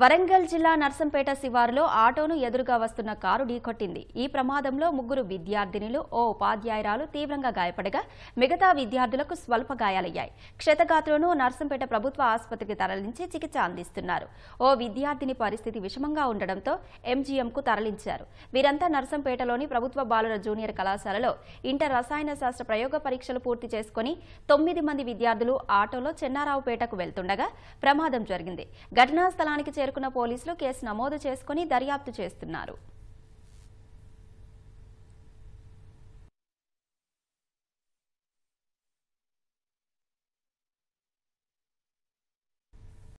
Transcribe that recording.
వరంగల్ జిల్లా నర్సంపేట శివారులో ఆటోను ఎదురుగా వస్తున్న కారు ఢీకొట్టింది ఈ ప్రమాదంలో ముగ్గురు విద్యార్థినులు ఓ ఉపాధ్యాయురాలు తీవ్రంగా గాయపడగా మిగతా విద్యార్థులకు స్వల్ప గాయాలయ్యాయి క్షతగాత్రులను నర్సంపేట ప్రభుత్వ ఆసుపత్రికి తరలించి చికిత్స అందిస్తున్నారు ఓ విద్యార్థిని పరిస్థితి విషమంగా ఉండడంతో ఎంజీఎంకు తరలించారు వీరంతా నర్సంపేటలోని ప్రభుత్వ బాలుర జూనియర్ కళాశాలలో ఇంటర్ రసాయన శాస్త్ర ప్రయోగ పరీక్షలు పూర్తి చేసుకుని తొమ్మిది మంది విద్యార్థులు ఆటోలో చెన్నారావుపేటకు వెళ్తుండగా ప్రమాదం జరిగింది ఘటనా స్థలానికి చేరుకున్న పోలీసులు కేసు నమోదు చేసుకుని దర్యాప్తు చేస్తున్నారు